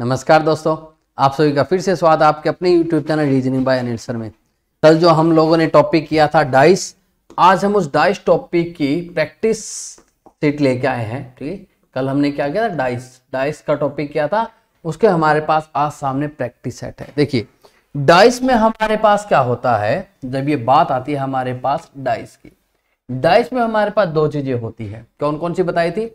नमस्कार दोस्तों आप सभी का फिर से स्वागत आपके अपने YouTube channel reasoning by Anil sir में कल जो हम लोगों ने टॉपिक किया था डाइस आज हम उस डाइस टॉपिक की प्रैक्टिस सीट लेके आए हैं ठीक है कल हमने क्या किया था डाइस डाइस का टॉपिक किया था उसके हमारे पास आज सामने प्रैक्टिस सेट है देखिए डाइस में हमारे पास क्या होता है जब ये बात आती है हमारे पास डाइस की डाइस में हमारे पास दो चीजें होती है कौन कौन सी बताई थी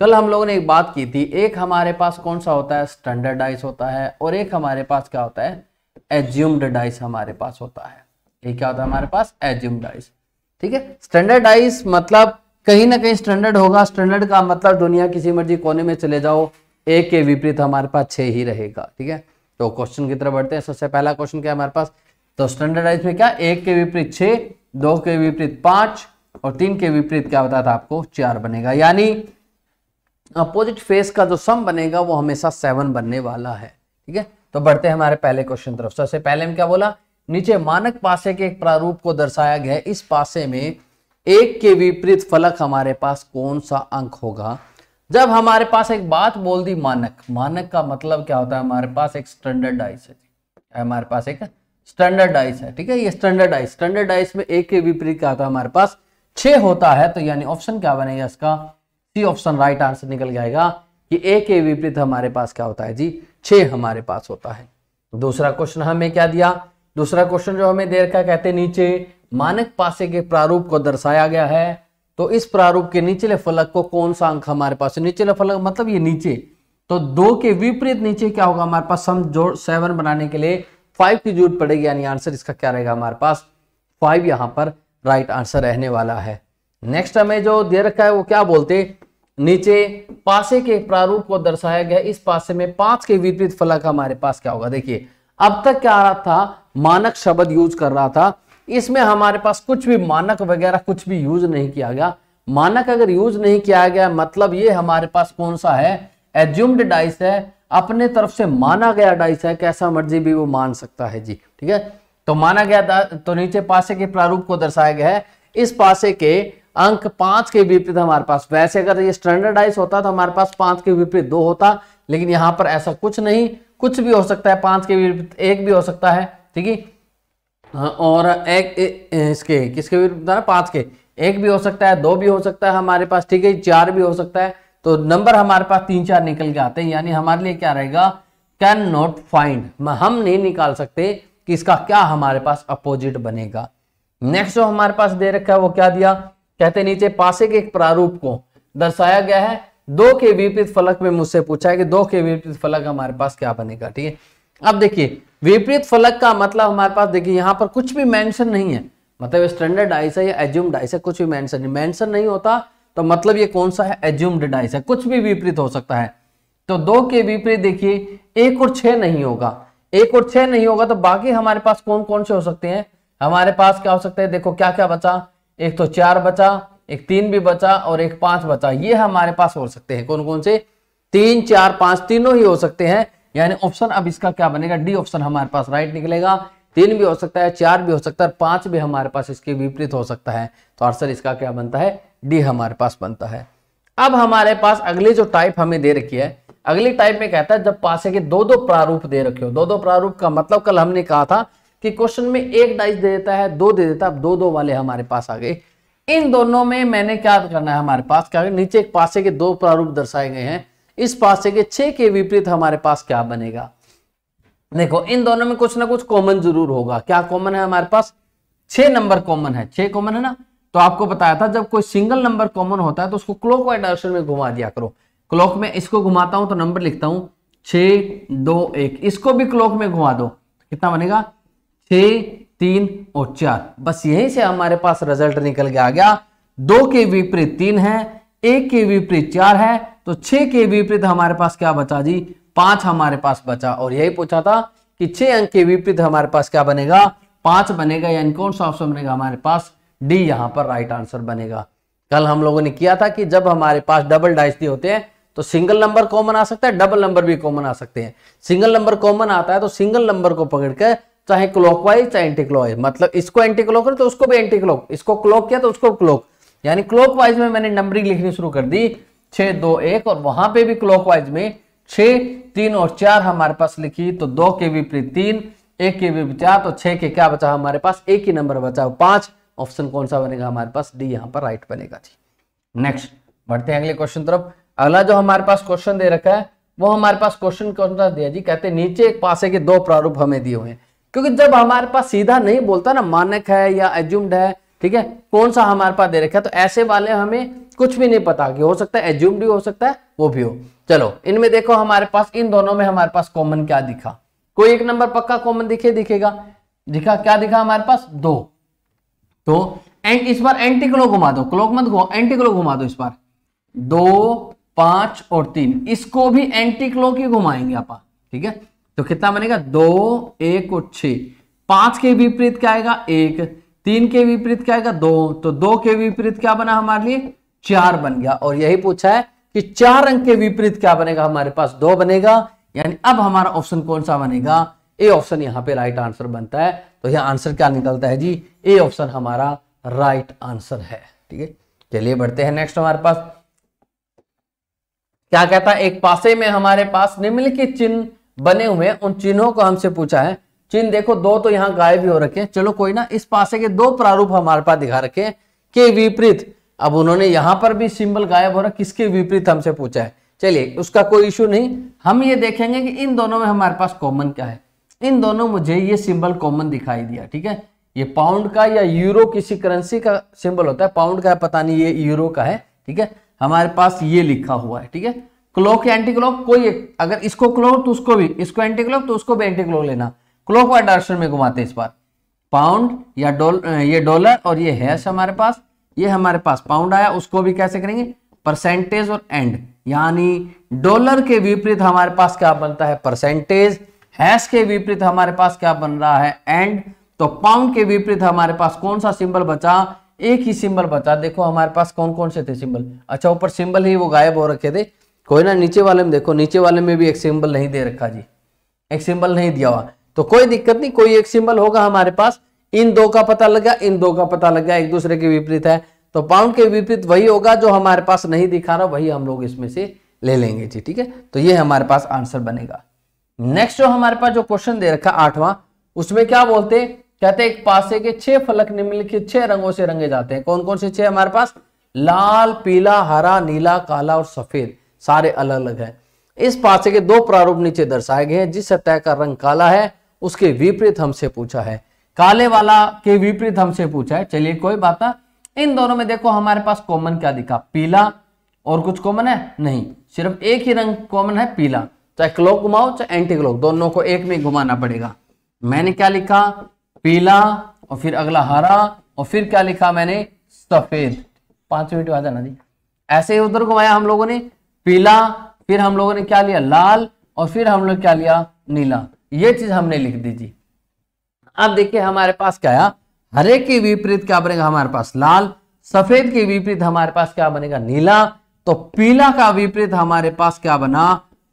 कल हम लोगों ने एक बात की थी एक हमारे पास कौन सा होता है स्टैंडर्डाइज होता है और एक हमारे पास क्या होता है एज्यूम्ड डाइस हमारे पास होता है ये क्या होता है हमारे पास एज्यूम्ड डाइस ठीक है स्टैंडर्डाइज मतलब कहीं ना कहीं स्टैंडर्ड होगा स्टैंडर्ड का मतलब दुनिया किसी मर्जी कोने में चले जाओ एक के विपरीत हमारे पास छह ही रहेगा ठीक है तो क्वेश्चन की तरफ बढ़ते हैं सबसे पहला क्वेश्चन क्या है हमारे पास तो स्टैंडर्डाइज में क्या एक के विपरीत छह दो के विपरीत पांच और तीन के विपरीत क्या बताया था आपको चार बनेगा यानी अपोजिट फेस का जो सम बनेगा वो हमेशा सेवन बनने वाला है ठीक है तो बढ़ते हैं हमारे पहले क्वेश्चन तरफ सबसे पहले हम क्या बोला नीचे मानक पासे के एक प्रारूप को दर्शाया गया इस पासे में एक के विपरीत फलक हमारे पास कौन सा अंक होगा जब हमारे पास एक बात बोल दी मानक मानक का मतलब क्या होता है हमारे पास एक स्टैंडर्डाइज है हमारे पास एक स्टैंडर्डाइज है ठीक है ये स्टैंडर्डाइज स्टैंडर्डाइज में एक के विपरीत क्या होता है हमारे पास छह होता है तो यानी ऑप्शन क्या बनेगा इसका सी ऑप्शन राइट आंसर निकल जाएगा कि ए के विपरीत हमारे पास क्या होता है जी छे हमारे पास होता है दूसरा क्वेश्चन हमें क्या दिया दूसरा क्वेश्चन जो हमें देर का कहते नीचे मानक पासे के प्रारूप को दर्शाया गया है तो इस प्रारूप के निचले फलक को कौन सा अंक हमारे पास निचले फलक मतलब ये नीचे तो दो के विपरीत नीचे क्या होगा हमारे पास सम जो सेवन बनाने के लिए फाइव की जरूरत पड़ेगी यानी आंसर इसका क्या रहेगा हमारे पास फाइव यहां पर राइट आंसर रहने वाला है नेक्स्ट हमें जो दे रखा है वो क्या बोलते नीचे पासे के प्रारूप को दर्शाया गया इस पासे में पांच के विपरीत फलक हमारे पास क्या होगा देखिए अब तक क्या आ रहा था मानक शब्द यूज कर रहा था इसमें हमारे पास कुछ भी मानक वगैरह कुछ भी यूज नहीं किया गया मानक अगर यूज नहीं किया गया मतलब ये हमारे पास कौन सा है एज्यूम्ड डाइस है अपने तरफ से माना गया डाइस है कैसा मर्जी भी वो मान सकता है जी ठीक है तो माना गया तो नीचे पासे के प्रारूप को दर्शाया गया है इस पासे के अंक पांच के विपरीत हमारे पास वैसे अगर ये स्टैंडर्डाइज होता तो हमारे पास पांच के विपरीत दो होता लेकिन यहाँ पर ऐसा कुछ नहीं कुछ भी हो सकता है पांच के विपरीत एक भी हो सकता है ठीक है हाँ, और एक ए, इसके किसके विपरीत पांच के एक भी हो सकता है दो भी हो सकता है हमारे पास ठीक है चार भी हो सकता है तो नंबर हमारे पास तीन चार निकल के आते हैं यानी हमारे लिए क्या रहेगा कैन नॉट फाइंड हम नहीं निकाल सकते कि इसका क्या हमारे पास अपोजिट बनेगा नेक्स्ट जो हमारे पास दे रखा है वो क्या दिया कहते नीचे पासे के एक प्रारूप को दर्शाया गया है दो के विपरीत फलक में मुझसे पूछा है कि दो के विपरीत फलक हमारे पास क्या बनेगा ठीक है अब देखिए विपरीत फलक का मतलब हमारे पास देखिए यहाँ पर कुछ भी मेंशन नहीं है मतलब स्टैंडर्ड डाइस है या एज्यूम्ड डाइस है कुछ भी मेंशन नहीं मेंशन नहीं होता तो मतलब ये कौन सा है एज्यूम्ड डाइस है कुछ भी विपरीत हो सकता है तो दो के विपरीत देखिए एक और छह नहीं होगा एक और छह नहीं होगा तो बाकी हमारे पास कौन कौन से हो सकते हैं हमारे पास क्या हो सकते हैं देखो क्या क्या बचा एक तो चार बचा एक तीन भी बचा और एक पांच बचा ये हमारे पास हो सकते हैं कौन कौन से तीन चार पांच तीनों ही हो सकते हैं यानी ऑप्शन अब इसका क्या बनेगा डी ऑप्शन हमारे पास राइट निकलेगा तीन भी हो सकता है चार भी हो सकता है पांच भी हमारे पास इसके विपरीत हो सकता है तो आंसर इसका क्या बनता है डी हमारे पास बनता है अब हमारे पास अगली जो टाइप हमें दे रखी है अगली टाइप में कहता है जब पासे के दो दो प्रारूप दे रखे हो दो दो प्रारूप का मतलब कल हमने कहा था कि क्वेश्चन में एक डाइस दे देता है दो दे देता है दो दो वाले हमारे पास आ गए इन दोनों में मैंने क्या करना है हमारे पास क्या नीचे एक पासे के दो प्रारूप दर्शाए गए हैं इस पासे के छह के विपरीत हमारे पास क्या बनेगा देखो इन दोनों में कुछ ना कुछ कॉमन जरूर होगा क्या कॉमन है हमारे पास छह नंबर कॉमन है छह कॉमन है ना तो आपको बताया था जब कोई सिंगल नंबर कॉमन होता है तो उसको क्लॉक वाइज डायरेक्शन में घुमा दिया करो क्लॉक में इसको घुमाता हूं तो नंबर लिखता हूं छ दो एक इसको भी क्लॉक में घुमा दो कितना बनेगा छः तीन और चार बस यहीं से हमारे पास रिजल्ट निकल के आ गया दो के विपरीत तीन है एक के विपरीत चार है तो छ के विपरीत हमारे पास क्या बचा जी पांच हमारे पास बचा और यही पूछा था कि छह अंक के विपरीत हमारे पास क्या बनेगा पांच बनेगा यानी कौन सा ऑप्शन बनेगा हमारे पास डी यहाँ पर राइट आंसर बनेगा कल हम लोगों ने किया था कि जब हमारे पास डबल डाइस होते हैं तो सिंगल नंबर कॉमन आ सकता है डबल नंबर भी कॉमन आ सकते हैं सिंगल नंबर कॉमन आता है तो सिंगल नंबर को पकड़कर चाहे क्लॉकवाइज चाहे एंटी क्लॉकवाइज मतलब इसको एंटी क्लॉक करो तो उसको भी एंटी क्लॉक इसको क्लॉक किया तो उसको क्लॉक यानी क्लॉकवाइज में मैंने नंबरिंग लिखनी शुरू कर दी छह दो एक और वहां पे भी क्लॉकवाइज में छह तीन और चार हमारे पास लिखी तो दो के विपरीत तीन एक के विपरीत चार तो छह के क्या बचा हमारे पास एक ही नंबर बचा पांच ऑप्शन कौन सा बनेगा हमारे पास डी यहाँ पर राइट बनेगा जी नेक्स्ट बढ़ते हैं अगले क्वेश्चन तरफ अगला जो हमारे पास क्वेश्चन दे रखा है वो हमारे पास क्वेश्चन कौन सा दिया जी कहते हैं नीचे एक पासे के दो प्रारूप हमें दिए हुए हैं क्योंकि जब हमारे पास सीधा नहीं बोलता ना मानक है या एज्यूम्ड है ठीक है कौन सा हमारे पास दे रखा है तो ऐसे वाले हमें कुछ भी नहीं पता कि हो सकता है एज्यूम्ड भी हो सकता है वो भी हो चलो इनमें देखो हमारे पास इन दोनों में हमारे पास कॉमन क्या दिखा कोई एक नंबर पक्का कॉमन दिखे दिखेगा दिखा क्या दिखा हमारे पास दो तो एंड इस बार एंटी क्लॉक घुमा दो क्लॉक मत घुमा एंटी क्लॉक घुमा दो इस बार दो पांच और तीन इसको भी एंटी क्लॉक ही घुमाएंगे आप ठीक है तो कितना बनेगा दो एक और छ पांच के विपरीत क्या आएगा एक तीन के विपरीत क्या आएगा दो तो दो के विपरीत क्या बना हमारे लिए चार बन गया और यही पूछा है कि चार अंक के विपरीत क्या बनेगा हमारे पास दो बनेगा यानी अब हमारा ऑप्शन कौन सा बनेगा ए ऑप्शन यहाँ पे राइट आंसर बनता है तो यह आंसर क्या निकलता है जी ए ऑप्शन हमारा राइट आंसर है ठीक है चलिए बढ़ते हैं नेक्स्ट हमारे पास क्या कहता है एक पासे में हमारे पास निम्नलिखित चिन्ह बने हुए हैं उन चिन्हों को हमसे पूछा है चिन्ह देखो दो तो यहाँ गायब भी हो रखे हैं चलो कोई ना इस पासे के दो प्रारूप हमारे पास दिखा रखे के विपरीत अब उन्होंने यहां पर भी सिंबल गायब हो रहा किसके विपरीत हमसे पूछा है चलिए उसका कोई इशू नहीं हम ये देखेंगे कि इन दोनों में हमारे पास कॉमन क्या है इन दोनों मुझे ये सिंबल कॉमन दिखाई दिया ठीक है ये पाउंड का या यूरो किसी करेंसी का सिंबल होता है पाउंड का है, पता नहीं ये यूरो का है ठीक है हमारे पास ये लिखा हुआ है ठीक है क्लॉक या एंटी क्लॉक कोई एक अगर इसको क्लॉक तो उसको भी इसको एंटी क्लॉक तो उसको भी एंटी क्लॉक लेना क्लॉक वाइज डायरेक्शन में घुमाते इस बार पाउंड या डॉल ये डॉलर और ये हैश हमारे पास ये हमारे पास पाउंड आया उसको भी कैसे करेंगे परसेंटेज और एंड यानी डॉलर के विपरीत हमारे पास क्या बनता है परसेंटेज हैश के विपरीत हमारे पास क्या बन रहा है एंड तो पाउंड के विपरीत हमारे पास कौन सा सिंबल बचा एक ही सिंबल बचा देखो हमारे पास कौन कौन से थे सिंबल अच्छा ऊपर सिंबल ही वो गायब हो रखे थे कोई ना नीचे वाले में देखो नीचे वाले में भी एक सिंबल नहीं दे रखा जी एक सिंबल नहीं दिया हुआ तो कोई दिक्कत नहीं कोई एक सिंबल होगा हमारे पास इन दो का पता लग गया इन दो का पता लग गया एक दूसरे के विपरीत है तो पाउंड के विपरीत वही होगा जो हमारे पास नहीं दिखा रहा वही हम लोग इसमें से ले लेंगे जी ठीक है तो ये हमारे पास आंसर बनेगा नेक्स्ट जो हमारे पास जो क्वेश्चन दे रखा आठवां उसमें क्या बोलते कहते एक पासे के छह फलक निम्नलिखित छह रंगों से रंगे जाते हैं कौन कौन से छह हमारे पास लाल पीला हरा नीला काला और सफेद सारे अलग अलग हैं इस पासे के दो प्रारूप नीचे दर्शाए गए हैं जिस सतह का रंग काला है उसके विपरीत हमसे पूछा है काले वाला के विपरीत हमसे पूछा है चलिए कोई बात ना इन दोनों में देखो हमारे पास कॉमन क्या दिखा पीला और कुछ कॉमन है नहीं सिर्फ एक ही रंग कॉमन है पीला चाहे क्लॉक घुमाओ चाहे एंटी क्लॉक दोनों को एक में घुमाना पड़ेगा मैंने क्या लिखा पीला और फिर अगला हरा और फिर क्या लिखा मैंने सफेद पांच मिनट आ जाना जी ऐसे ही उधर घुमाया हम लोगों ने पीला फिर हम लोगों ने क्या लिया लाल और फिर हम लोग क्या लिया नीला ये चीज हमने लिख दी जी अब देखिए हमारे पास क्या आया हरे के विपरीत क्या बनेगा हमारे पास लाल सफेद के विपरीत हमारे पास क्या बनेगा नीला तो पीला का विपरीत हमारे पास क्या बना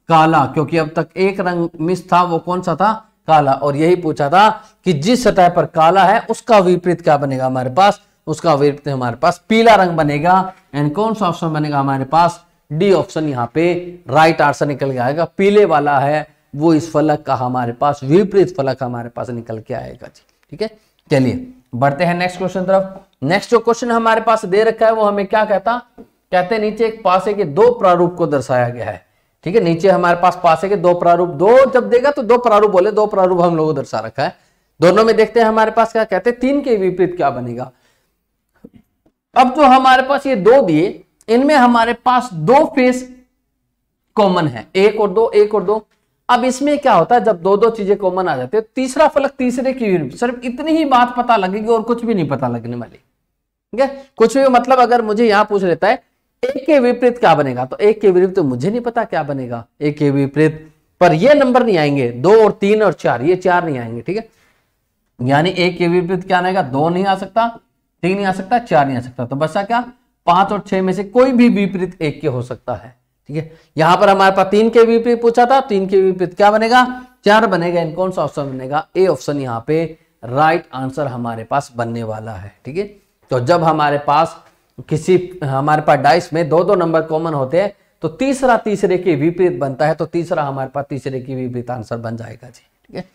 काला क्योंकि अब तक एक रंग मिस था वो कौन सा था काला और यही पूछा था कि जिस सतह पर काला है उसका विपरीत क्या बनेगा हमारे पास उसका विपरीत हमारे पास पीला रंग बनेगा एंड कौन सा ऑप्शन बनेगा हमारे पास डी ऑप्शन यहाँ पे राइट आंसर निकल के आएगा पीले वाला है वो इस फलक का हमारे पास विपरीत फलक हमारे पास निकल के आएगा जी ठीक है चलिए बढ़ते हैं नेक्स्ट क्वेश्चन तरफ नेक्स्ट जो क्वेश्चन हमारे पास दे रखा है वो हमें क्या कहता कहते नीचे एक पासे के दो प्रारूप को दर्शाया गया है ठीक है नीचे हमारे पास पासे के दो प्रारूप दो जब देगा तो दो प्रारूप बोले दो प्रारूप हम लोगों दर्शा रखा है दोनों में देखते हैं हमारे पास क्या कहते हैं तीन के विपरीत क्या बनेगा अब जो हमारे पास ये दो दिए इनमें हमारे पास दो फेस कॉमन है एक और दो एक और दो अब इसमें क्या होता है जब दो दो चीजें कॉमन आ जाती है तीसरा फलक तीसरे की सिर्फ इतनी ही बात पता लगेगी और कुछ भी नहीं पता लगने वाली ठीक है कुछ भी मतलब अगर मुझे यहां पूछ लेता है एक के विपरीत क्या बनेगा तो एक के विपरीत तो मुझे नहीं पता क्या बनेगा एक के विपरीत पर ये नंबर नहीं आएंगे दो और तीन और चार ये चार नहीं आएंगे ठीक है यानी एक के विपरीत क्या आएगा दो नहीं आ सकता तीन नहीं आ सकता चार नहीं आ सकता तो बसा क्या पांच और छह में से कोई भी विपरीत एक के हो सकता है ठीक है यहां पर हमारे पास तीन के विपरीत पूछा था तीन के विपरीत क्या बनेगा चार बनेगा इन कौन सा ऑप्शन बनेगा ए ऑप्शन यहाँ पे राइट आंसर हमारे पास बनने वाला है ठीक है तो जब हमारे पास किसी हमारे पास डाइस में दो दो नंबर कॉमन होते हैं तो तीसरा तीसरे के विपरीत बनता है तो तीसरा हमारे पास तीसरे के विपरीत आंसर बन जाएगा जी ठीक है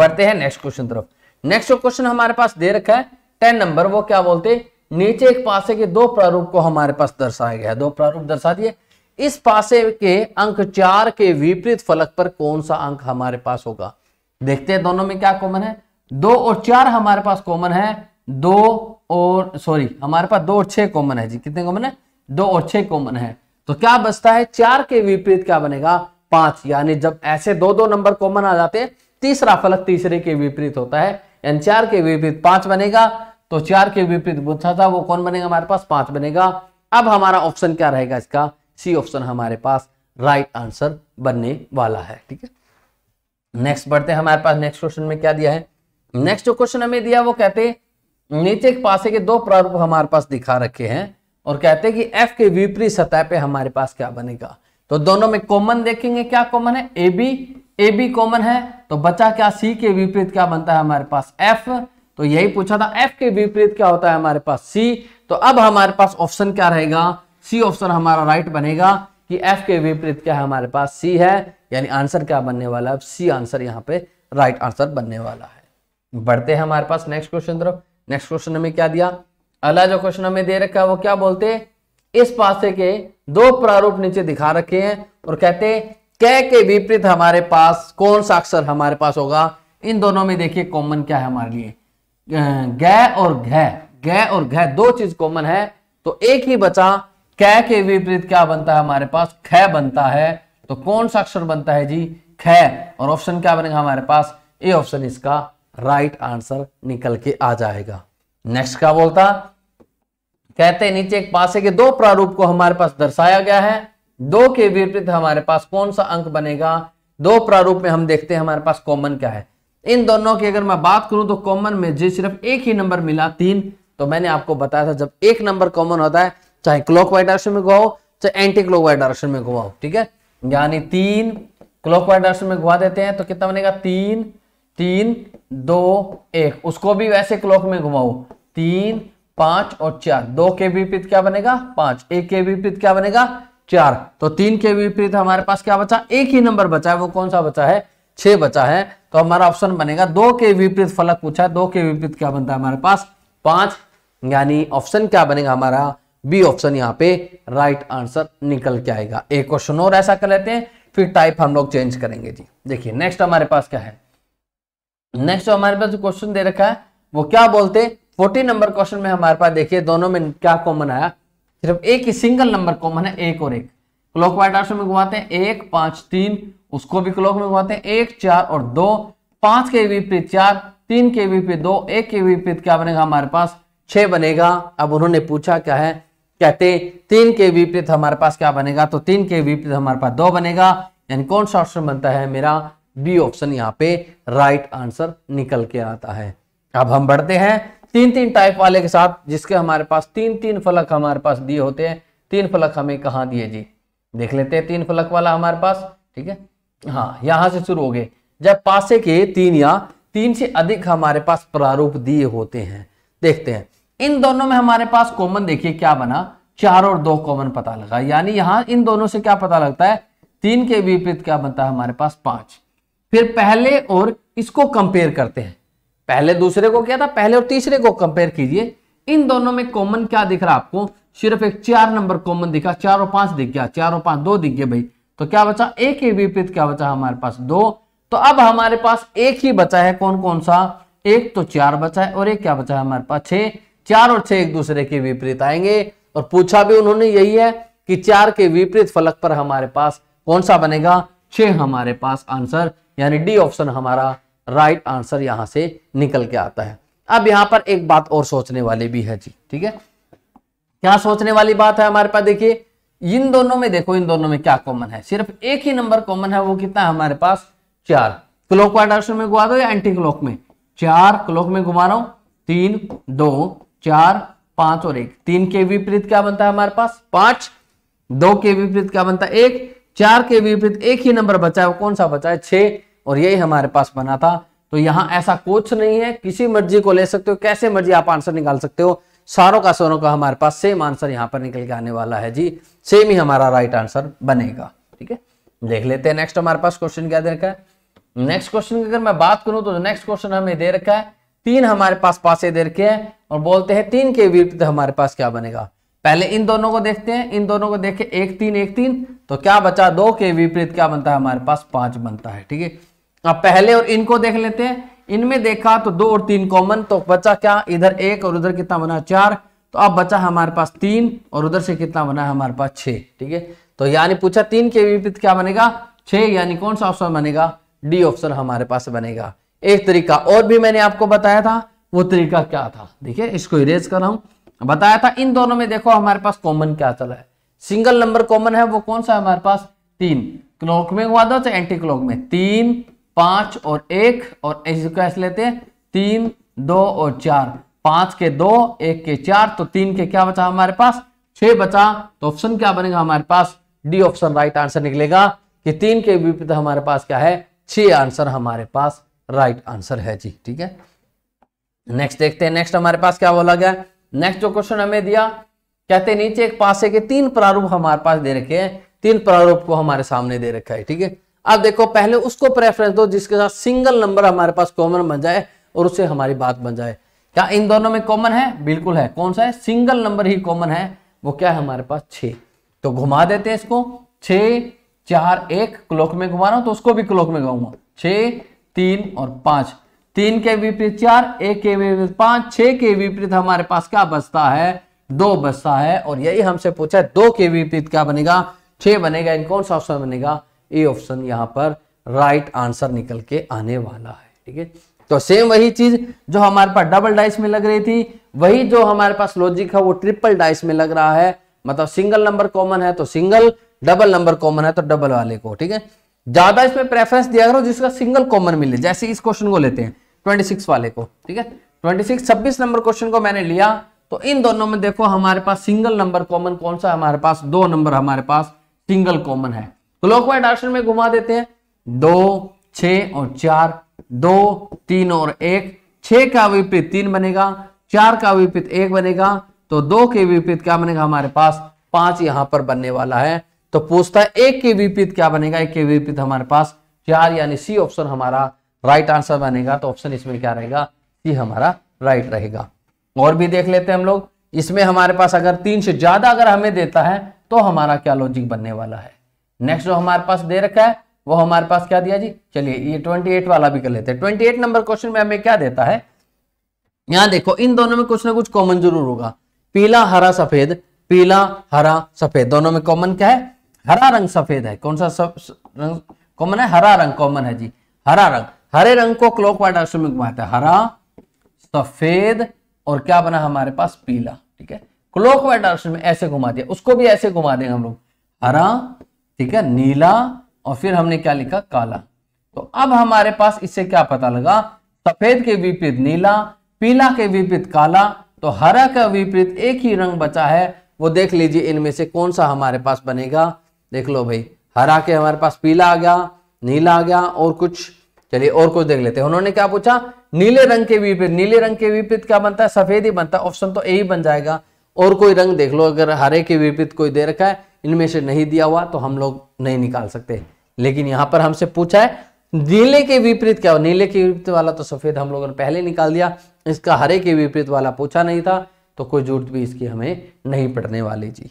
बढ़ते हैं नेक्स्ट क्वेश्चन तरफ नेक्स्ट क्वेश्चन हमारे पास दे रखा है टेन नंबर वो क्या बोलते हैं नीचे एक पासे के दो प्रारूप को हमारे पास दर्शाया गया है दो प्रारूप दर्शा दिए इस पासे के अंक चार के विपरीत फलक पर कौन सा अंक हमारे पास होगा देखते हैं दोनों में क्या कॉमन है दो और चार हमारे पास कॉमन है दो और सॉरी हमारे पास दो और छह कॉमन है जी कितने कॉमन है दो और छह कॉमन है तो क्या बचता है चार के विपरीत क्या बनेगा पांच यानी जब ऐसे दो दो नंबर कॉमन आ जाते हैं तीसरा फलक तीसरे के विपरीत होता है यानी चार के विपरीत पांच बनेगा तो चार के विपरीत पूछा था वो कौन बनेगा हमारे पास पांच बनेगा अब हमारा ऑप्शन क्या रहेगा इसका सी ऑप्शन हमारे पास राइट आंसर बनने वाला है ठीक है नेक्स्ट बढ़ते हैं हमारे पास नेक्स्ट क्वेश्चन में क्या दिया है नेक्स्ट जो क्वेश्चन हमें दिया वो कहते नीचे के पासे के दो प्रारूप हमारे पास दिखा रखे हैं और कहते हैं कि एफ के विपरीत सतह पे हमारे पास क्या बनेगा तो दोनों में कॉमन देखेंगे क्या कॉमन है A B A B common है तो बचा क्या सी के विपरीत क्या बनता है हमारे पास एफ तो यही पूछा था एफ के विपरीत क्या होता है हमारे पास सी तो अब हमारे पास ऑप्शन क्या रहेगा सी ऑप्शन हमारा राइट बनेगा कि एफ के विपरीत क्या है हमारे पास सी है यानी आंसर क्या बनने वाला है सी आंसर यहाँ पे राइट आंसर बनने वाला है बढ़ते हैं हमारे पास नेक्स्ट क्वेश्चन तरफ नेक्स्ट क्वेश्चन हमें क्या दिया अगला जो क्वेश्चन हमें दे रखा है वो क्या बोलते इस पासे के दो प्रारूप नीचे दिखा रखे हैं और कहते कै के विपरीत हमारे पास कौन सा अक्षर हमारे पास होगा इन दोनों में देखिए कॉमन क्या है हमारे लिए गै और घै गै और घै दो चीज कॉमन है तो एक ही बचा कै के विपरीत क्या बनता है हमारे पास खै बनता है तो कौन सा अक्षर बनता है जी खै और ऑप्शन क्या बनेगा हमारे पास ए ऑप्शन इसका राइट आंसर निकल के आ जाएगा नेक्स्ट क्या बोलता कहते हैं नीचे एक पासे के दो प्रारूप को हमारे पास दर्शाया गया है दो के विपरीत हमारे पास कौन सा अंक बनेगा दो प्रारूप में हम देखते हैं हमारे पास कॉमन क्या है इन दोनों की अगर मैं बात करूं तो कॉमन में जी सिर्फ एक ही नंबर मिला तीन तो मैंने आपको बताया था जब एक नंबर कॉमन होता है चाहे क्लॉक वाइड में घुमाओ चाहे एंटी क्लॉक वाइड डायरेक्शन में घुमाओ ठीक है यानी तीन क्लॉक वाइड में घुमा देते हैं तो कितना बनेगा तीन तीन दो एक उसको भी वैसे क्लॉक में घुमाओ तीन पांच और चार दो के विपरीत क्या बनेगा पांच एक के विपरीत क्या बनेगा चार तो तीन के विपरीत हमारे पास क्या बचा एक ही नंबर बचा है वो कौन सा बचा है छह बचा है तो हमारा ऑप्शन बनेगा दो के विपरीत फलक पूछा है दो के विपरीत क्या बनता है हमारे पास पांच यानी ऑप्शन क्या बनेगा हमारा बी ऑप्शन यहाँ पे राइट आंसर निकल के आएगा एक क्वेश्चन और ऐसा कर लेते हैं फिर टाइप हम लोग चेंज करेंगे जी देखिए नेक्स्ट हमारे पास क्या है नेक्स्ट हमारे पास जो क्वेश्चन दे रखा है वो क्या बोलते फोर्टीन नंबर क्वेश्चन में हमारे पास देखिए दोनों में क्या कॉमन आया सिर्फ एक ही सिंगल नंबर कॉमन है एक और एक क्लॉकवाइज डायरेक्शन में घुमाते हैं एक पांच तीन उसको भी क्लॉक में घुमाते हैं एक चार और दो पांच के विपरीत चार तीन के विपरीत दो एक के विपरीत क्या बनेगा हमारे पास छह बनेगा अब उन्होंने पूछा क्या है कहते तीन के विपरीत हमारे पास क्या बनेगा तो तीन के विपरीत हमारे पास दो बनेगा यानी कौन सा ऑप्शन बनता है मेरा बी ऑप्शन यहाँ पे राइट आंसर निकल के आता है अब हम बढ़ते हैं तीन तीन टाइप वाले के साथ जिसके हमारे पास तीन तीन फलक हमारे पास दिए होते हैं तीन फलक हमें कहाँ दिए जी देख लेते हैं तीन फलक वाला हमारे पास ठीक है हाँ यहां से शुरू हो गए जब पासे के तीन या तीन से अधिक हमारे पास प्रारूप दिए होते हैं देखते हैं इन दोनों में हमारे पास कॉमन देखिए क्या बना चार और दो कॉमन पता लगा यानी यहां इन दोनों से क्या पता लगता है तीन के विपरीत क्या बनता है हमारे पास पांच फिर पहले और इसको कंपेयर करते हैं पहले दूसरे को क्या था पहले और तीसरे को कंपेयर कीजिए इन दोनों में कॉमन क्या दिख रहा है आपको सिर्फ एक चार नंबर कॉमन दिखा चार और पांच दिख गया चार और पांच दो दिख गए भाई तो क्या बचा एक के विपरीत क्या बचा हमारे पास दो तो अब हमारे पास एक ही बचा है कौन कौन सा एक तो चार बचा है और एक क्या बचा है हमारे पास छे चार और छह एक दूसरे के विपरीत आएंगे और पूछा भी उन्होंने यही है कि चार के विपरीत फलक पर हमारे पास कौन सा बनेगा छे हमारे पास आंसर यानी डी ऑप्शन हमारा राइट आंसर यहां से निकल के आता है अब यहां पर एक बात और सोचने वाली भी है जी ठीक है क्या सोचने वाली बात है हमारे पास देखिए इन दोनों में देखो इन दोनों में क्या कॉमन है सिर्फ एक ही नंबर कॉमन है वो कितना है हमारे पास चार क्लॉक डायरेक्शन में घुमा दो या एंटी क्लॉक में चार क्लॉक में घुमा रहा हूं तीन दो चार पांच और एक तीन के विपरीत क्या बनता है हमारे पास पांच दो के विपरीत क्या बनता है एक चार के विपरीत एक ही नंबर बचा है वो कौन सा बचा है छे और यही हमारे पास बना था तो यहां ऐसा कुछ नहीं है किसी मर्जी को ले सकते हो कैसे मर्जी आप आंसर निकाल सकते हो सारों का सोनों का हमारे पास सेम आंसर यहां पर निकल के आने वाला है जी सेम ही हमारा राइट आंसर बनेगा ठीक है देख लेते हैं नेक्स्ट हमारे पास क्वेश्चन क्या दे रखा है नेक्स्ट क्वेश्चन की अगर मैं बात करूं तो नेक्स्ट क्वेश्चन हमें दे रखा है तीन हमारे पास पासे दे रखे हैं और बोलते हैं तीन के विपरीत हमारे पास क्या बनेगा पहले इन दोनों को देखते हैं इन दोनों को देखे एक तीन एक तीन तो क्या बचा दो के विपरीत क्या बनता है हमारे पास पांच बनता है ठीक है अब पहले और इनको देख लेते हैं इनमें देखा तो दो और तीन कॉमन तो बचा क्या इधर एक और उधर कितना बना चार तो अब बचा हमारे पास तीन और उधर से कितना बना हमारे पास छे ठीक है तो यानी पूछा तीन के विपरीत क्या बनेगा छे यानी कौन सा ऑप्शन बनेगा डी ऑप्शन हमारे पास बनेगा एक तरीका और भी मैंने आपको बताया था वो तरीका क्या था देखिए इसको इरेज कर रहा हूं बताया था इन दोनों में देखो हमारे पास कॉमन क्या चला है सिंगल नंबर कॉमन है वो कौन सा है हमारे पास तीन क्लॉक में हुआ था चाहे एंटी क्लॉक में तीन पांच और एक और ऐसे कैसे लेते हैं तीन दो और चार पांच के दो एक के चार तो तीन के क्या बचा हमारे पास छह बचा तो ऑप्शन क्या बनेगा हमारे पास डी ऑप्शन राइट आंसर निकलेगा कि तीन के विपरीत हमारे पास क्या है छह आंसर हमारे पास राइट आंसर है जी ठीक है नेक्स्ट देखते हैं नेक्स्ट हमारे पास क्या बोला गया नेक्स्ट जो क्वेश्चन हमें दिया कहते नीचे एक पासे के तीन प्रारूप हमारे पास दे रखे हैं तीन प्रारूप को हमारे सामने दे रखा है ठीक है अब देखो पहले उसको प्रेफरेंस दो जिसके साथ सिंगल नंबर हमारे पास कॉमन बन जाए और उससे हमारी बात बन जाए क्या इन दोनों में कॉमन है बिल्कुल है कौन सा है सिंगल नंबर ही कॉमन है वो क्या है हमारे पास छे तो घुमा देते हैं इसको छ चार एक क्लॉक में घुमा रहा हूं तो उसको भी क्लॉक में घुमाऊंगा छ तीन और पांच तीन के विपरीत चार एक के विपरीत पांच छ के विपरीत हमारे पास क्या बचता है दो बचता है और यही हमसे पूछा है दो के विपरीत क्या बनेगा छह बनेगा इन कौन सा ऑप्शन बनेगा ए ऑप्शन यहाँ पर राइट आंसर निकल के आने वाला है ठीक है तो सेम वही चीज जो हमारे पास डबल डाइस में लग रही थी वही जो हमारे पास लॉजिक है वो ट्रिपल डाइस में लग रहा है मतलब सिंगल नंबर कॉमन है तो सिंगल डबल नंबर कॉमन है तो डबल वाले को ठीक है ज्यादा इसमें प्रेफरेंस दिया करो जिसका सिंगल कॉमन मिले जैसे इस क्वेश्चन को लेते हैं 26 वाले को ठीक है 26 26 नंबर क्वेश्चन को मैंने लिया तो इन दोनों में देखो हमारे पास सिंगल नंबर कॉमन कौन सा हमारे पास दो नंबर हमारे पास सिंगल कॉमन है क्लॉकवाइज डायरेक्शन में घुमा देते हैं दो छ और चार दो तीन और एक छ का विपरीत तीन बनेगा चार का विपरीत एक बनेगा तो दो के विपरीत क्या बनेगा हमारे पास पांच यहां पर बनने वाला है तो पूछता है एक के विपरीत क्या बनेगा एक के विपरीत हमारे पास चार यानी सी ऑप्शन हमारा राइट आंसर बनेगा तो ऑप्शन इसमें क्या रहेगा सी हमारा राइट रहेगा और भी देख लेते हैं हम लोग इसमें हमारे पास अगर तीन से ज्यादा अगर हमें देता है तो हमारा क्या लॉजिक बनने वाला है नेक्स्ट जो हमारे पास दे रखा है वो हमारे पास क्या दिया जी चलिए ये 28 वाला भी कर लेते हैं 28 नंबर क्वेश्चन में हमें क्या देता है यहां देखो इन दोनों में कुछ ना कुछ कॉमन जरूर होगा पीला हरा सफेद पीला हरा सफेद दोनों में कॉमन क्या है हरा रंग सफेद है कौन सा सब, रंग कॉमन है हरा रंग कॉमन है जी हरा रंग हरे रंग को क्लॉक वाइट डायरेक्शन में घुमाता है हरा सफेद और क्या बना हमारे पास पीला ठीक है क्लॉक वाइट डायरेक्शन में ऐसे घुमा दिया उसको भी ऐसे घुमा देंगे हम लोग हरा ठीक है नीला और फिर हमने क्या लिखा काला तो अब हमारे पास इससे क्या पता लगा सफेद के विपरीत नीला पीला के विपरीत काला तो हरा का विपरीत एक ही रंग बचा है वो देख लीजिए इनमें से कौन सा हमारे पास बनेगा देख लो भाई हरा के हमारे पास पीला आ गया नीला आ गया और कुछ चलिए और कुछ देख लेते हैं उन्होंने क्या पूछा नीले रंग के विपरीत नीले रंग के विपरीत क्या बनता है सफेद ही बनता है ऑप्शन तो यही बन जाएगा और कोई रंग देख लो अगर हरे के विपरीत कोई दे रखा है इनमें से नहीं दिया हुआ तो हम लोग नहीं निकाल सकते लेकिन यहाँ पर हमसे पूछा है नीले के विपरीत क्या हो नीले के विपरीत वाला तो सफेद हम लोगों ने पहले निकाल दिया इसका हरे के विपरीत वाला पूछा नहीं था तो कोई जरूरत भी इसकी हमें नहीं पड़ने वाली जी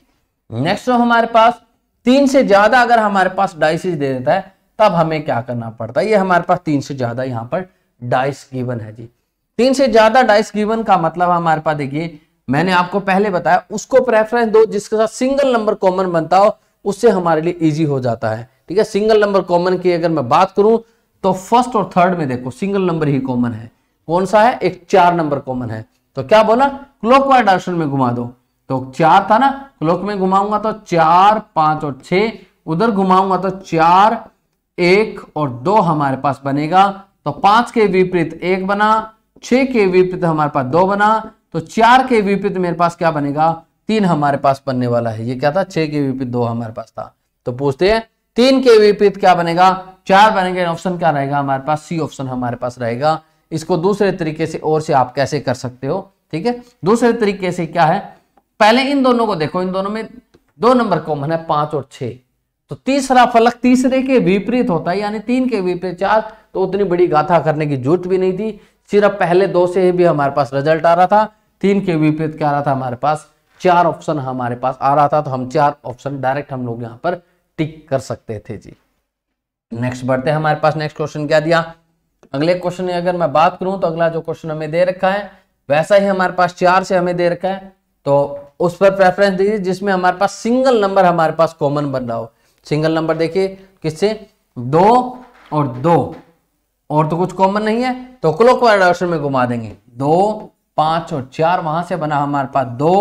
नेक्स्ट हमारे पास तीन से ज्यादा अगर हमारे पास डाइसिस दे देता है तब हमें क्या करना पड़ता है ये हमारे पास तीन से ज्यादा यहाँ पर डाइस गिवन है जी तीन से ज्यादा डाइस गिवन का मतलब हमारे पास देखिए मैंने आपको पहले बताया उसको प्रेफरेंस दो जिसके साथ सिंगल नंबर कॉमन बनता हो उससे हमारे लिए इजी हो जाता है ठीक है सिंगल नंबर कॉमन की अगर मैं बात करूं तो फर्स्ट और थर्ड में देखो सिंगल नंबर ही कॉमन है कौन सा है एक चार नंबर कॉमन है तो क्या बोला क्लोक डायरेक्शन में घुमा दो तो चार था ना क्लोक में घुमाऊंगा तो चार पांच और छ उधर घुमाऊंगा तो चार एक और दो हमारे पास बनेगा तो पांच के विपरीत एक बना छ के विपरीत हमारे पास दो बना तो चार के विपरीत मेरे पास क्या बनेगा तीन हमारे पास बनने वाला है ये क्या था छह के विपरीत दो हमारे पास था तो पूछते हैं तीन के विपरीत क्या बनेगा चार बनेंगे ऑप्शन क्या रहेगा हमारे पास सी ऑप्शन हमारे पास रहेगा इसको दूसरे तरीके से और से आप कैसे कर सकते हो ठीक है दूसरे तरीके से क्या है पहले इन दोनों को देखो इन दोनों में दो नंबर कॉमन है पांच और छह तो तीसरा फलक तीसरे के विपरीत होता है यानी तीन के विपरीत चार तो उतनी बड़ी गाथा करने की जरूरत भी नहीं थी सिर्फ पहले दो से ही भी हमारे पास रिजल्ट आ रहा था तीन के विपरीत क्या आ रहा था हमारे पास चार ऑप्शन हमारे पास आ रहा था तो हम चार ऑप्शन डायरेक्ट हम लोग यहाँ पर टिक कर सकते थे जी नेक्स्ट बढ़ते हैं हमारे पास नेक्स्ट क्वेश्चन क्या दिया अगले क्वेश्चन अगर मैं बात करूं तो अगला जो क्वेश्चन हमें दे रखा है वैसा ही हमारे पास चार से हमें दे रखा है तो उस पर प्रेफरेंस दीजिए जिसमें हमारे पास सिंगल नंबर हमारे पास कॉमन बन रहा हो सिंगल नंबर देखिए किससे दो और दो और तो कुछ कॉमन नहीं है तो क्लॉकवाइज डायरेक्शन में घुमा देंगे दो पांच और चार वहां से बना हमारे पास दो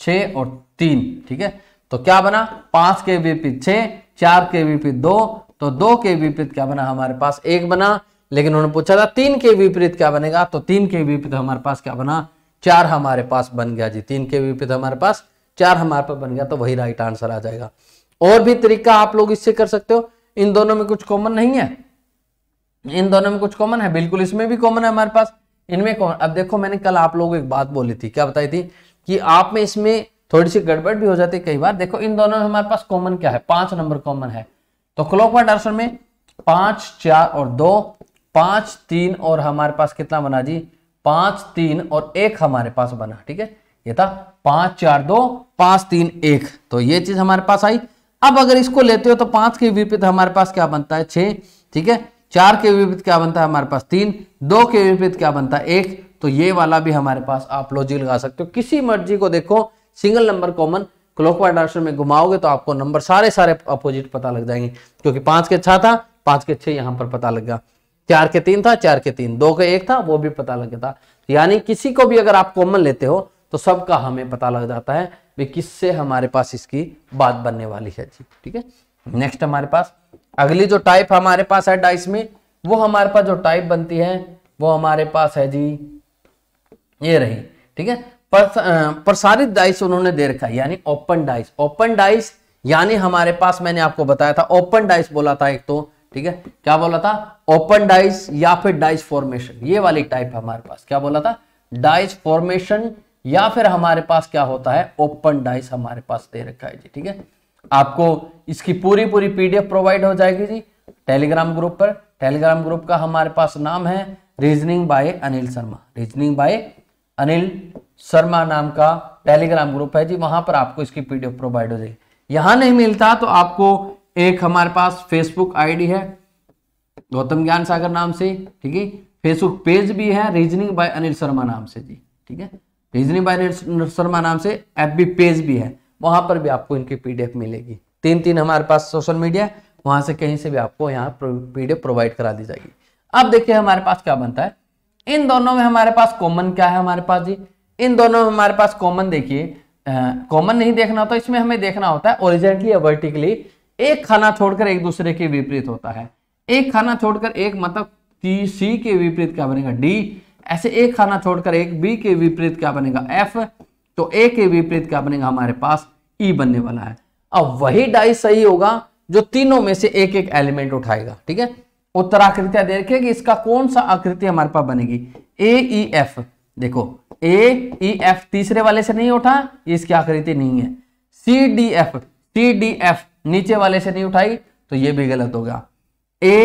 छ और तीन ठीक है तो क्या बना पांच के विपरीत छ चार के विपरीत दो तो दो के विपरीत क्या बना हमारे पास एक बना लेकिन उन्होंने पूछा था तीन के विपरीत क्या बनेगा तो तीन के विपरीत हमारे पास क्या बना चार हमारे पास बन गया जी तीन के विपरीत हमारे पास चार हमारे पास बन गया तो वही राइट आंसर आ जाएगा और भी तरीका आप लोग इससे कर सकते हो इन दोनों में कुछ कॉमन नहीं है इन दोनों में कुछ कॉमन है बिल्कुल इसमें भी कॉमन है हमारे पास इनमें कौन अब देखो मैंने कल आप लोगों को एक बात बोली थी क्या बताई थी कि आप में इसमें थोड़ी सी गड़बड़ भी हो जाती है कई बार देखो इन दोनों में हमारे पास कॉमन क्या है पांच नंबर कॉमन है तो क्लॉकवाइज डायरेक्शन में पांच चार और दो पांच तीन और हमारे पास कितना बना जी पांच तीन और एक हमारे पास बना ठीक है ये था पांच चार दो पांच तीन एक तो ये चीज हमारे पास आई अब अगर इसको लेते हो तो पांच के विपरीत हमारे पास क्या बनता है छ ठीक है चार के विपरीत क्या बनता है हमारे पास तीन दो के विपरीत क्या बनता है एक तो ये वाला भी हमारे पास आप लॉजिक लगा सकते हो किसी मर्जी को देखो single number common clockwise direction में घुमाओगे तो आपको नंबर सारे सारे अपोजिट पता लग जाएंगे क्योंकि पांच के छह था पांच के छह यहाँ पर पता लग गया चार के तीन था चार के तीन दो के एक था वो भी पता लग गया था यानी किसी को भी अगर आप कॉमन लेते हो तो सबका हमें पता लग जाता है किससे हमारे पास इसकी बात बनने वाली है जी ठीक है नेक्स्ट हमारे पास अगली जो टाइप हमारे पास है डाइस में वो हमारे पास जो टाइप बनती है वो हमारे पास है जी ये रही ठीक है प्रसारित डाइस उन्होंने दे रखा है यानी ओपन डाइस ओपन डाइस यानी हमारे पास मैंने आपको बताया था ओपन डाइस बोला था एक तो ठीक है क्या बोला था ओपन डाइस या फिर डाइस फॉर्मेशन ये वाली टाइप हमारे पास क्या बोला था डाइस फॉर्मेशन या फिर हमारे पास क्या होता है ओपन डाइस हमारे पास दे रखा है जी ठीक है आपको इसकी पूरी पूरी पीडीएफ प्रोवाइड हो जाएगी जी टेलीग्राम ग्रुप पर टेलीग्राम ग्रुप का हमारे पास नाम है reasoning by Anil Sharma reasoning by Anil Sharma नाम का टेलीग्राम ग्रुप है जी वहां पर आपको इसकी पीडीएफ प्रोवाइड हो जाएगी यहां नहीं मिलता तो आपको एक हमारे पास फेसबुक आईडी है गौतम ज्ञान सागर नाम से ठीक है फेसबुक पेज भी है रीजनिंग बाय अनिल शर्मा नाम से जी ठीक है रीजनिंग बाय अनिल शर्मा नाम से एफ पेज भी है वहाँ पर भी आपको इनकी पीडीएफ मिलेगी तीन तीन हमारे पास सोशल मीडिया है वहाँ से कहीं से भी आपको यहाँ पीडीएफ प्रोवाइड करा दी जाएगी अब देखिए हमारे पास क्या बनता है इन दोनों में हमारे पास कॉमन क्या है हमारे पास जी इन दोनों में हमारे पास कॉमन देखिए कॉमन नहीं देखना होता इसमें हमें देखना होता है ओरिजेंटली या वर्टिकली एक खाना छोड़कर एक दूसरे के विपरीत होता है एक खाना छोड़कर एक मतलब सी के विपरीत क्या बनेगा डी ऐसे एक खाना छोड़कर एक बी के विपरीत क्या बनेगा एफ तो ए के विपरीत क्या बनेगा हमारे पास ई e बनने वाला है अब वही डाई सही होगा जो तीनों में से एक एक एलिमेंट उठाएगा ठीक है उत्तर आकृतियां देखिए कि इसका कौन सा आकृति हमारे पास बनेगी ए ई एफ देखो ए ई एफ तीसरे वाले से नहीं उठा इसकी आकृति नहीं है C D F C D F नीचे वाले से नहीं उठाई तो ये भी गलत होगा ए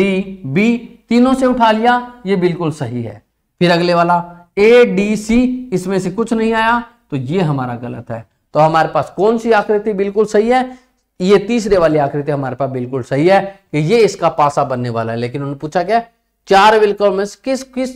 डी बी तीनों से उठा लिया ये बिल्कुल सही है फिर अगले वाला ए डी सी इसमें से कुछ नहीं आया तो ये हमारा गलत है तो हमारे पास कौन सी आकृति बिल्कुल सही है ये तीसरे वाली आकृति हमारे पास बिल्कुल सही है कि ये इसका पासा बनने वाला है लेकिन उन्होंने पूछा क्या चार विलकॉल में किस किस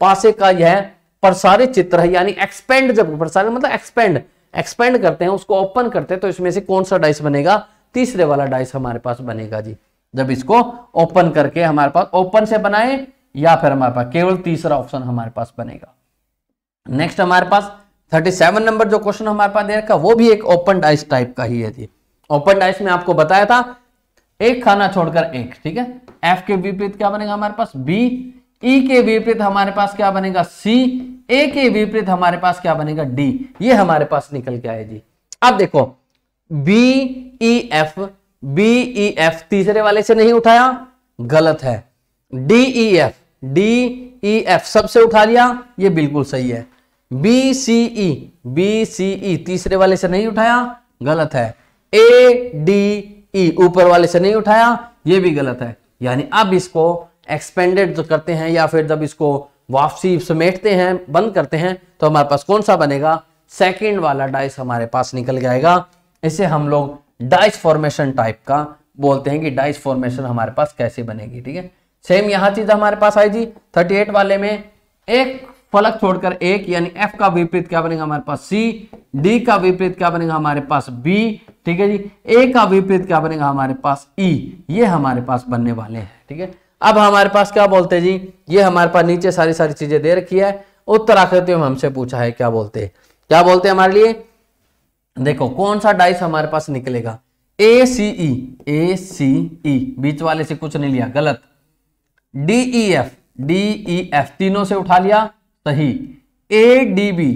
पासे का यह प्रसारित चित्र है यानी एक्सपेंड जब प्रसारित मतलब एक्सपेंड एक्सपेंड करते हैं उसको ओपन करते हैं तो इसमें से कौन सा डाइस बनेगा तीसरे वाला डाइस हमारे पास बनेगा जी जब इसको ओपन करके हमारे पास ओपन से बनाए या फिर हमारे पास केवल तीसरा ऑप्शन हमारे पास बनेगा नेक्स्ट हमारे पास 37 नंबर जो क्वेश्चन हमारे पास दे रखा वो भी एक ओपन डाइस टाइप का ही है जी ओपन डाइस में आपको बताया था एक खाना छोड़कर एक ठीक है एफ के विपरीत क्या बनेगा हमारे पास बी ई e के विपरीत हमारे पास क्या बनेगा सी ए के विपरीत हमारे पास क्या बनेगा डी ये हमारे पास निकल के आए जी अब देखो B E F B E F तीसरे वाले से नहीं उठाया गलत है D E F D E F सबसे उठा लिया ये बिल्कुल सही है B C E B C ई तीसरे वाले से नहीं उठाया गलत है ए डी ई ऊपर वाले से नहीं उठाया ये भी गलत है यानी अब इसको एक्सपेंडेड तो करते हैं या फिर जब इसको वापसी समेटते हैं बंद करते हैं तो हमारे पास कौन सा बनेगा सेकेंड वाला डाइस हमारे पास निकल जाएगा इसे हम लोग डाइस फॉर्मेशन टाइप का बोलते हैं कि डाइस फॉर्मेशन हमारे पास कैसे बनेगी ठीक है सेम यहां चीज हमारे पास आई थर्टी एट वाले में एक फलक छोड़कर एक यानी एफ का विपरीत क्या बनेगा हमारे पास सी डी का विपरीत क्या बनेगा हमारे पास बी ठीक है जी ए का विपरीत क्या बनेगा हमारे पास ई e, ये हमारे पास बनने वाले हैं ठीक है अब हमारे पास क्या बोलते हैं जी ये हमारे पास नीचे सारी सारी चीजें दे रखी है उत्तर में हमसे पूछा है क्या बोलते हैं क्या बोलते हैं हमारे लिए देखो कौन सा डाइस हमारे पास निकलेगा ए सी ई ए सी ई बीच वाले से कुछ नहीं लिया गलत D E F D E F तीनों से उठा लिया सही A D B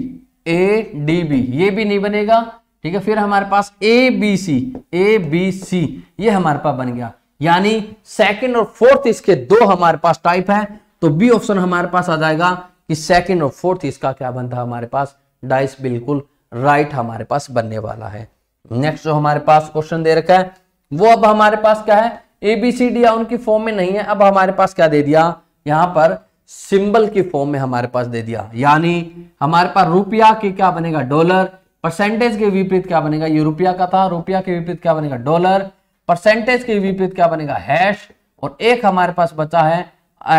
A D B ये भी नहीं बनेगा ठीक है फिर हमारे पास A B C A B C ये हमारे पास बन गया यानी सेकंड और फोर्थ इसके दो हमारे पास टाइप है तो बी ऑप्शन हमारे पास आ जाएगा कि सेकंड और फोर्थ इसका क्या बनता है हमारे पास डाइस बिल्कुल राइट हमारे पास बनने वाला है नेक्स्ट जो हमारे पास क्वेश्चन दे रखा है वो अब हमारे पास क्या है एबीसीडी उनकी फॉर्म में नहीं है अब हमारे पास क्या दे दिया यहां पर सिंबल की फॉर्म में हमारे पास दे दिया यानी हमारे पास रुपया के क्या बनेगा डॉलर परसेंटेज के विपरीत क्या बनेगा ये रुपया का था रुपया के विपरीत क्या बनेगा डॉलर परसेंटेज के विपरीत क्या बनेगा हैश और एक हमारे पास बचा है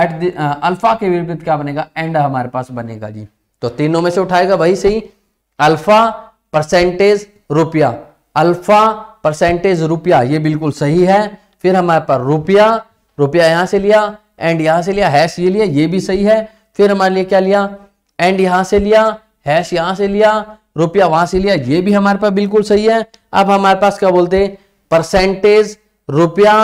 एट द अल्फा के विपरीत क्या बनेगा एंड हमारे पास बनेगा जी तो तीनों में से उठाएगा वही सही अल्फा परसेंटेज रुपया अल्फा परसेंटेज रुपया ये बिल्कुल सही है फिर हमारे पास रुपया रुपया यहां से लिया एंड यहां से लिया हैश ये लिया ये भी सही है फिर हमारे लिए क्या लिया एंड यहां से लिया हैश यहां से लिया रुपया वहां से लिया ये भी हमारे पास बिल्कुल सही है अब हमारे पास क्या बोलते परसेंटेज रुपया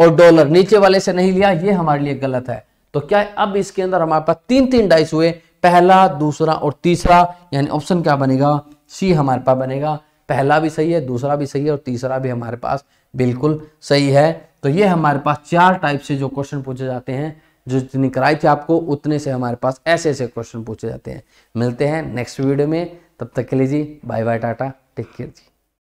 और डॉलर नीचे वाले से नहीं लिया ये हमारे लिए गलत है तो क्या है? अब इसके अंदर हमारे पास तीन तीन डाइस हुए पहला दूसरा और तीसरा यानी ऑप्शन क्या बनेगा सी हमारे पास बनेगा पहला भी सही है दूसरा भी सही है और तीसरा भी हमारे पास बिल्कुल सही है तो ये हमारे पास चार टाइप से जो क्वेश्चन पूछे जाते हैं जो जितनी कराई थी आपको उतने से हमारे पास ऐसे ऐसे क्वेश्चन पूछे जाते हैं मिलते हैं नेक्स्ट वीडियो में तब तक के लिए जी bye bye tata take care जी